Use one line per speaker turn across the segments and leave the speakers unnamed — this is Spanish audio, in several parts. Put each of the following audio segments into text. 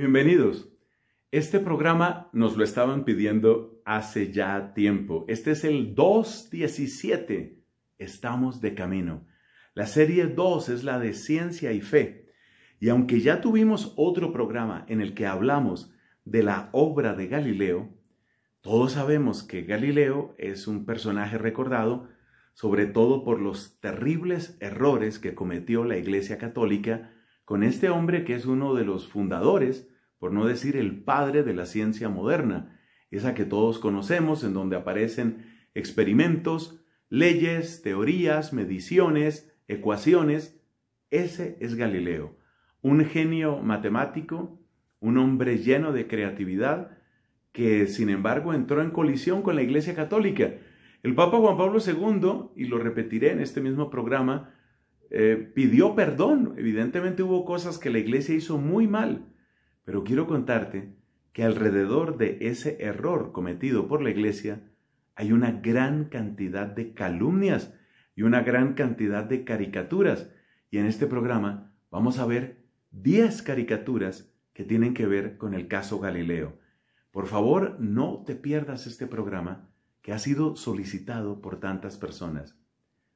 Bienvenidos. Este programa nos lo estaban pidiendo hace ya tiempo. Este es el 217. Estamos de camino. La serie 2 es la de ciencia y fe. Y aunque ya tuvimos otro programa en el que hablamos de la obra de Galileo, todos sabemos que Galileo es un personaje recordado sobre todo por los terribles errores que cometió la Iglesia Católica con este hombre que es uno de los fundadores, por no decir el padre de la ciencia moderna, esa que todos conocemos, en donde aparecen experimentos, leyes, teorías, mediciones, ecuaciones. Ese es Galileo, un genio matemático, un hombre lleno de creatividad, que sin embargo entró en colisión con la Iglesia Católica. El Papa Juan Pablo II, y lo repetiré en este mismo programa, eh, pidió perdón. Evidentemente hubo cosas que la iglesia hizo muy mal, pero quiero contarte que alrededor de ese error cometido por la iglesia hay una gran cantidad de calumnias y una gran cantidad de caricaturas. Y en este programa vamos a ver 10 caricaturas que tienen que ver con el caso Galileo. Por favor, no te pierdas este programa que ha sido solicitado por tantas personas.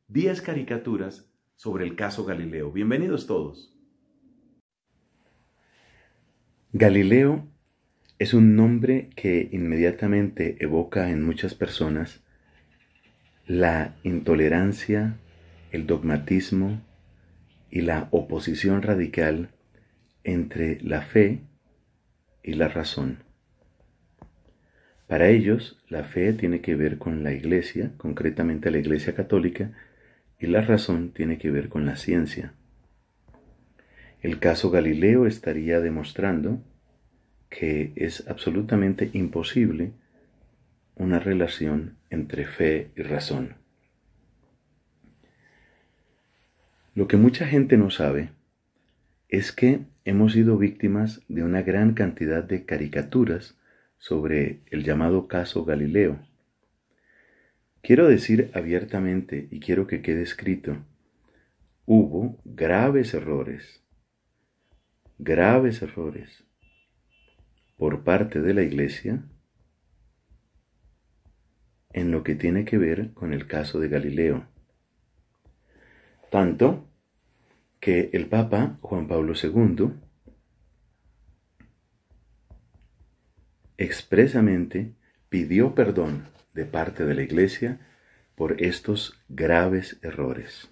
10 caricaturas sobre el caso Galileo. Bienvenidos todos. Galileo es un nombre que inmediatamente evoca en muchas personas la intolerancia, el dogmatismo y la oposición radical entre la fe y la razón. Para ellos, la fe tiene que ver con la Iglesia, concretamente la Iglesia Católica, y la razón tiene que ver con la ciencia. El caso Galileo estaría demostrando que es absolutamente imposible una relación entre fe y razón. Lo que mucha gente no sabe es que hemos sido víctimas de una gran cantidad de caricaturas sobre el llamado caso Galileo. Quiero decir abiertamente y quiero que quede escrito, hubo graves errores, graves errores por parte de la Iglesia en lo que tiene que ver con el caso de Galileo. Tanto que el Papa Juan Pablo II expresamente pidió perdón de parte de la Iglesia por estos graves errores.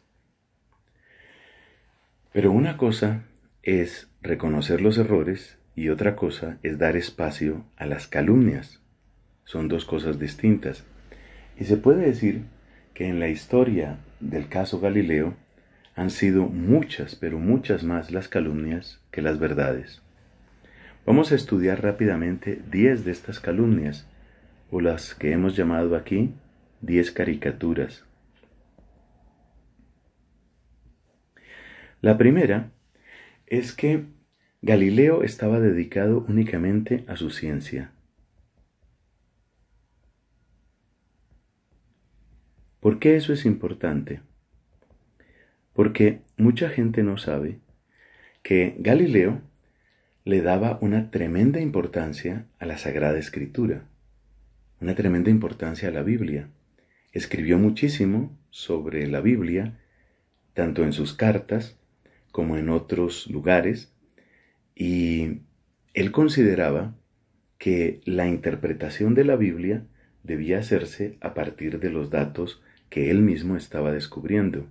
Pero una cosa es reconocer los errores y otra cosa es dar espacio a las calumnias. Son dos cosas distintas. Y se puede decir que en la historia del caso Galileo han sido muchas, pero muchas más las calumnias que las verdades. Vamos a estudiar rápidamente diez de estas calumnias o las que hemos llamado aquí diez caricaturas. La primera es que Galileo estaba dedicado únicamente a su ciencia. ¿Por qué eso es importante? Porque mucha gente no sabe que Galileo le daba una tremenda importancia a la Sagrada Escritura una tremenda importancia a la Biblia. Escribió muchísimo sobre la Biblia, tanto en sus cartas como en otros lugares, y él consideraba que la interpretación de la Biblia debía hacerse a partir de los datos que él mismo estaba descubriendo.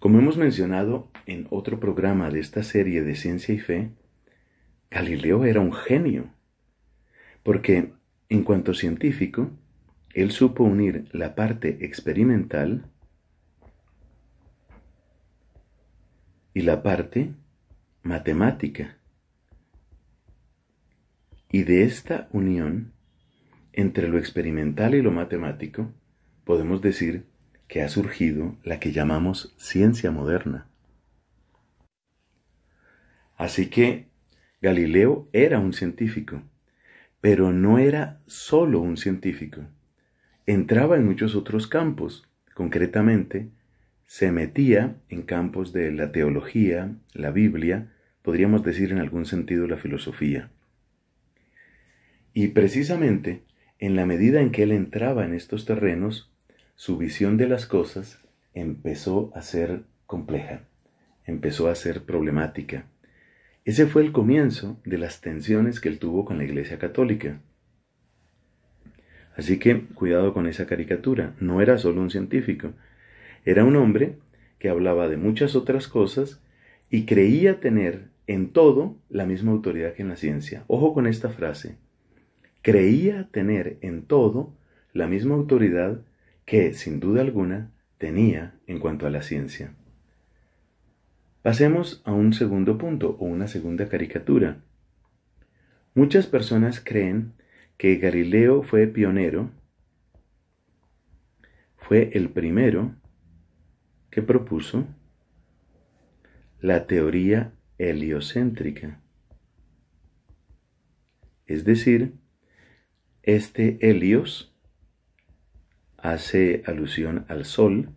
Como hemos mencionado en otro programa de esta serie de Ciencia y Fe, Galileo era un genio, porque en cuanto científico, él supo unir la parte experimental y la parte matemática. Y de esta unión entre lo experimental y lo matemático, podemos decir que ha surgido la que llamamos ciencia moderna. Así que Galileo era un científico, pero no era solo un científico. Entraba en muchos otros campos. Concretamente, se metía en campos de la teología, la Biblia, podríamos decir en algún sentido la filosofía. Y precisamente, en la medida en que él entraba en estos terrenos, su visión de las cosas empezó a ser compleja, empezó a ser problemática, ese fue el comienzo de las tensiones que él tuvo con la Iglesia Católica. Así que cuidado con esa caricatura, no era solo un científico, era un hombre que hablaba de muchas otras cosas y creía tener en todo la misma autoridad que en la ciencia. Ojo con esta frase, creía tener en todo la misma autoridad que, sin duda alguna, tenía en cuanto a la ciencia. Pasemos a un segundo punto o una segunda caricatura. Muchas personas creen que Galileo fue pionero, fue el primero que propuso la teoría heliocéntrica. Es decir, este helios hace alusión al Sol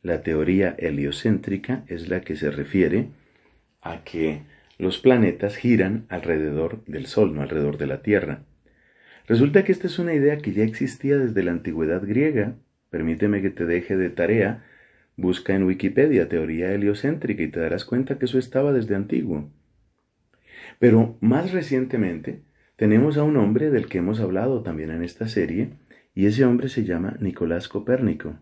la teoría heliocéntrica es la que se refiere a que los planetas giran alrededor del Sol, no alrededor de la Tierra. Resulta que esta es una idea que ya existía desde la antigüedad griega. Permíteme que te deje de tarea. Busca en Wikipedia teoría heliocéntrica y te darás cuenta que eso estaba desde antiguo. Pero más recientemente tenemos a un hombre del que hemos hablado también en esta serie, y ese hombre se llama Nicolás Copérnico.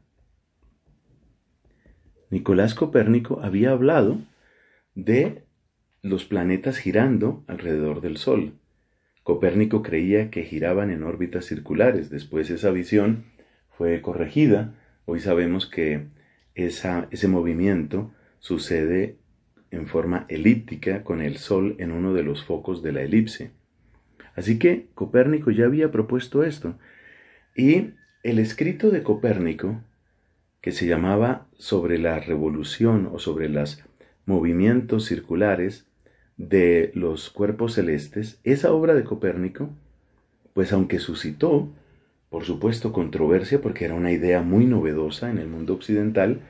Nicolás Copérnico había hablado de los planetas girando alrededor del Sol. Copérnico creía que giraban en órbitas circulares. Después esa visión fue corregida. Hoy sabemos que ese movimiento sucede en forma elíptica con el Sol en uno de los focos de la elipse. Así que Copérnico ya había propuesto esto. Y el escrito de Copérnico que se llamaba sobre la revolución o sobre los movimientos circulares de los cuerpos celestes, esa obra de Copérnico, pues aunque suscitó, por supuesto, controversia porque era una idea muy novedosa en el mundo occidental,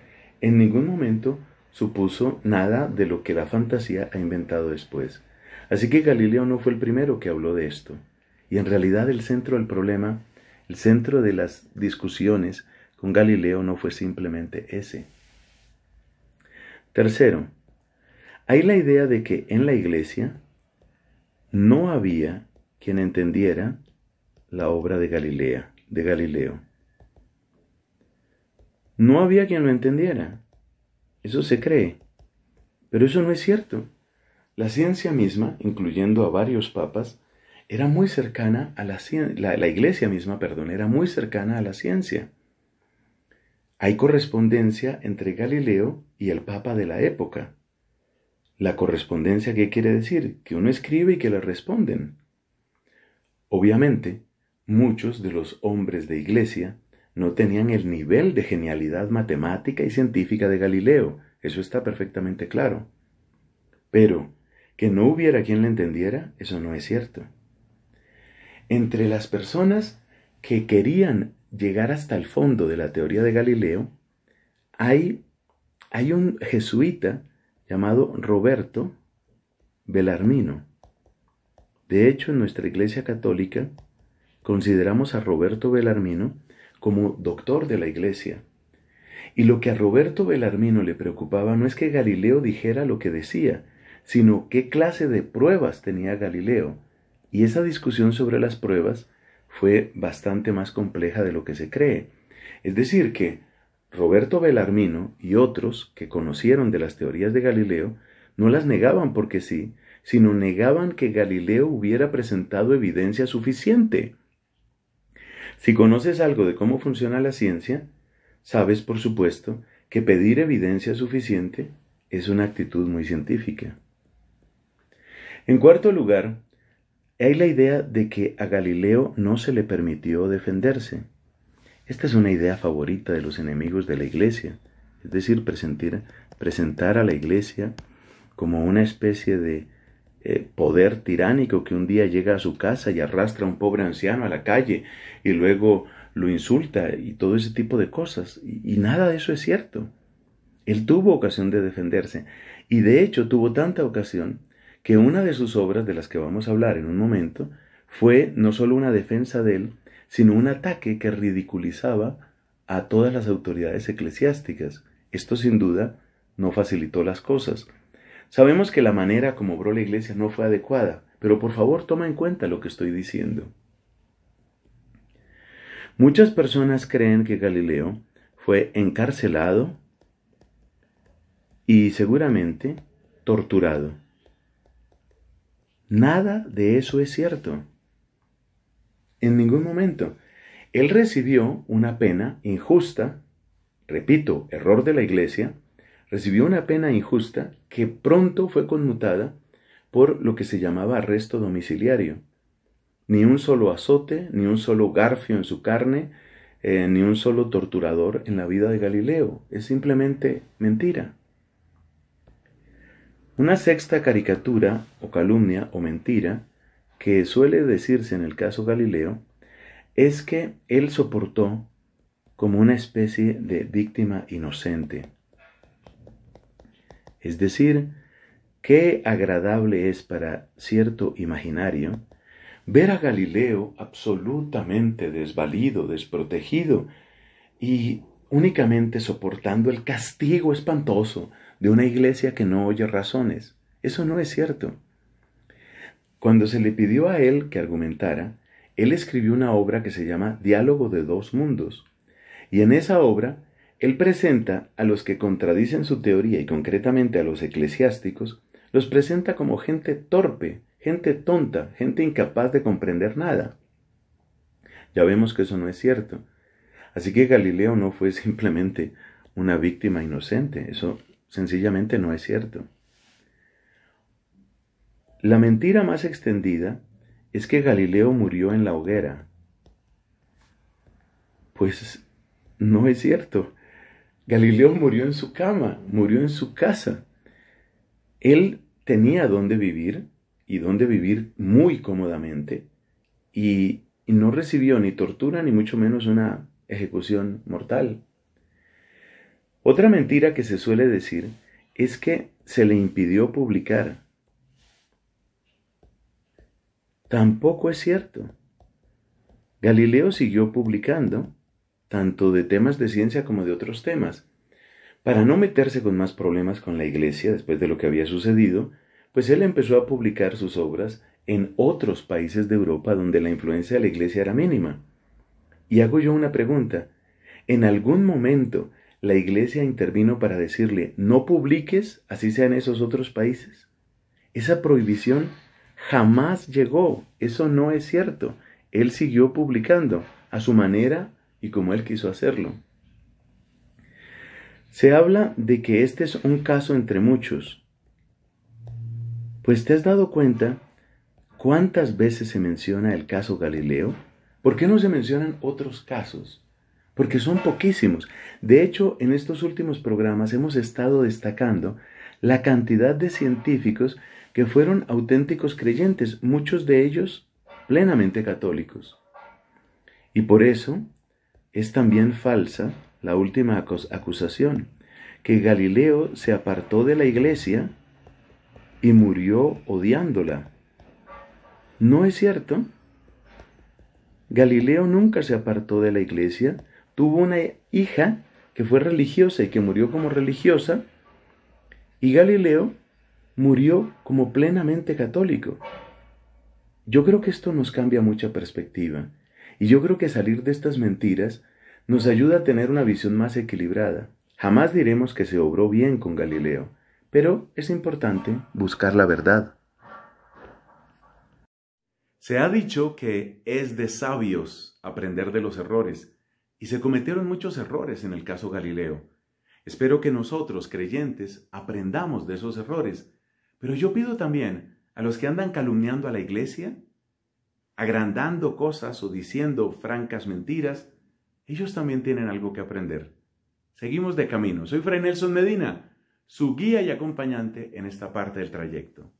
en ningún momento supuso nada de lo que la fantasía ha inventado después. Así que Galileo no fue el primero que habló de esto. Y en realidad el centro del problema, el centro de las discusiones, con Galileo no fue simplemente ese. Tercero, hay la idea de que en la iglesia no había quien entendiera la obra de Galilea, de Galileo. No había quien lo entendiera. Eso se cree. Pero eso no es cierto. La ciencia misma, incluyendo a varios papas, era muy cercana a la, la iglesia misma, perdón, era muy cercana a la ciencia. Hay correspondencia entre Galileo y el Papa de la época. La correspondencia, ¿qué quiere decir? Que uno escribe y que le responden. Obviamente, muchos de los hombres de iglesia no tenían el nivel de genialidad matemática y científica de Galileo, eso está perfectamente claro. Pero, que no hubiera quien le entendiera, eso no es cierto. Entre las personas que querían llegar hasta el fondo de la teoría de Galileo, hay, un jesuita llamado Roberto Belarmino. De hecho, en nuestra Iglesia Católica consideramos a Roberto Belarmino como doctor de la Iglesia. Y lo que a Roberto Belarmino le preocupaba no es que Galileo dijera lo que decía, sino qué clase de pruebas tenía Galileo. Y esa discusión sobre las pruebas fue bastante más compleja de lo que se cree. Es decir, que Roberto Belarmino y otros que conocieron de las teorías de Galileo no las negaban porque sí, sino negaban que Galileo hubiera presentado evidencia suficiente. Si conoces algo de cómo funciona la ciencia, sabes, por supuesto, que pedir evidencia suficiente es una actitud muy científica. En cuarto lugar, hay la idea de que a Galileo no se le permitió defenderse. Esta es una idea favorita de los enemigos de la Iglesia, es decir, presentar a la Iglesia como una especie de eh, poder tiránico que un día llega a su casa y arrastra a un pobre anciano a la calle y luego lo insulta y todo ese tipo de cosas. y nada de eso es cierto. Él tuvo ocasión de defenderse y de hecho tuvo tanta ocasión que una de sus obras, de las que vamos a hablar en un momento, fue no solo una defensa de él, sino un ataque que ridiculizaba a todas las autoridades eclesiásticas. Esto sin duda no facilitó las cosas. Sabemos que la manera como obró la iglesia no fue adecuada, pero por favor toma en cuenta lo que estoy diciendo. Muchas personas creen que Galileo fue encarcelado y seguramente torturado. Nada de eso es cierto. En ningún momento. Él recibió una pena injusta, repito, error de la iglesia, recibió una pena injusta que pronto fue conmutada por lo que se llamaba arresto domiciliario. Ni un solo azote, ni un solo garfio en su carne, eh, ni un solo torturador en la vida de Galileo. Es simplemente mentira. Una sexta caricatura o calumnia o mentira que suele decirse en el caso Galileo es que él soportó como una especie de víctima inocente. Es decir, qué agradable es para cierto imaginario ver a Galileo absolutamente desvalido, desprotegido y únicamente soportando el castigo espantoso de una iglesia que no oye razones. Eso no es cierto. Cuando se le pidió a él que argumentara, él escribió una obra que se llama Diálogo de dos mundos. Y en esa obra, él presenta a los que contradicen su teoría y concretamente a los eclesiásticos, los presenta como gente torpe, gente tonta, gente incapaz de comprender nada. Ya vemos que eso no es cierto. Así que Galileo no fue simplemente una víctima inocente, eso sencillamente no es cierto. La mentira más extendida es que Galileo murió en la hoguera. Pues no es cierto. Galileo murió en su cama, murió en su casa. Él tenía dónde vivir y dónde vivir muy cómodamente y, y no recibió ni tortura ni mucho menos una ejecución mortal. Otra mentira que se suele decir es que se le impidió publicar. Tampoco es cierto. Galileo siguió publicando, tanto de temas de ciencia como de otros temas. Para no meterse con más problemas con la iglesia después de lo que había sucedido, pues él empezó a publicar sus obras en otros países de Europa donde la influencia de la iglesia era mínima. Y hago yo una pregunta. ¿En algún momento la iglesia intervino para decirle, no publiques, así sea en esos otros países. Esa prohibición jamás llegó, eso no es cierto. Él siguió publicando a su manera y como él quiso hacerlo. Se habla de que este es un caso entre muchos. Pues te has dado cuenta cuántas veces se menciona el caso Galileo. ¿Por qué no se mencionan otros casos? porque son poquísimos. De hecho, en estos últimos programas hemos estado destacando la cantidad de científicos que fueron auténticos creyentes, muchos de ellos plenamente católicos. Y por eso es también falsa la última acusación, que Galileo se apartó de la iglesia y murió odiándola. ¿No es cierto? Galileo nunca se apartó de la iglesia, tuvo una hija que fue religiosa y que murió como religiosa, y Galileo murió como plenamente católico. Yo creo que esto nos cambia mucha perspectiva, y yo creo que salir de estas mentiras nos ayuda a tener una visión más equilibrada. Jamás diremos que se obró bien con Galileo, pero es importante buscar la verdad. Se ha dicho que es de sabios aprender de los errores, y se cometieron muchos errores en el caso Galileo. Espero que nosotros, creyentes, aprendamos de esos errores, pero yo pido también a los que andan calumniando a la iglesia, agrandando cosas o diciendo francas mentiras, ellos también tienen algo que aprender. Seguimos de camino. Soy Fray Nelson Medina, su guía y acompañante en esta parte del trayecto.